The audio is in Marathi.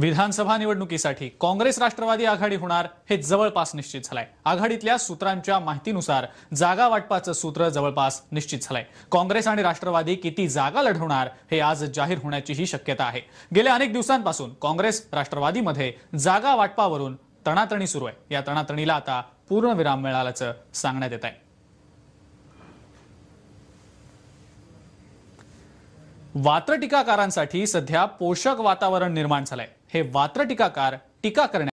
विधानसभा निवडणुकीसाठी काँग्रेस राष्ट्रवादी आघाडी होणार हे जवळपास निश्चित झालंय आघाडीतल्या सूत्रांच्या माहितीनुसार जागा वाटपाचं सूत्र जवळपास निश्चित झालंय काँग्रेस आणि राष्ट्रवादी किती जागा लढवणार हे आज जाहीर होण्याचीही शक्यता आहे गेल्या अनेक दिवसांपासून काँग्रेस राष्ट्रवादीमध्ये जागा वाटपावरून तणातणी सुरू आहे या तणातणीला आता पूर्ण विराम मिळाल्याचं सांगण्यात येत आहे वात्र टीकाकारांसाठी सध्या पोषक वातावरण निर्माण झालंय हे वात्र टीकाकार टीका करण्या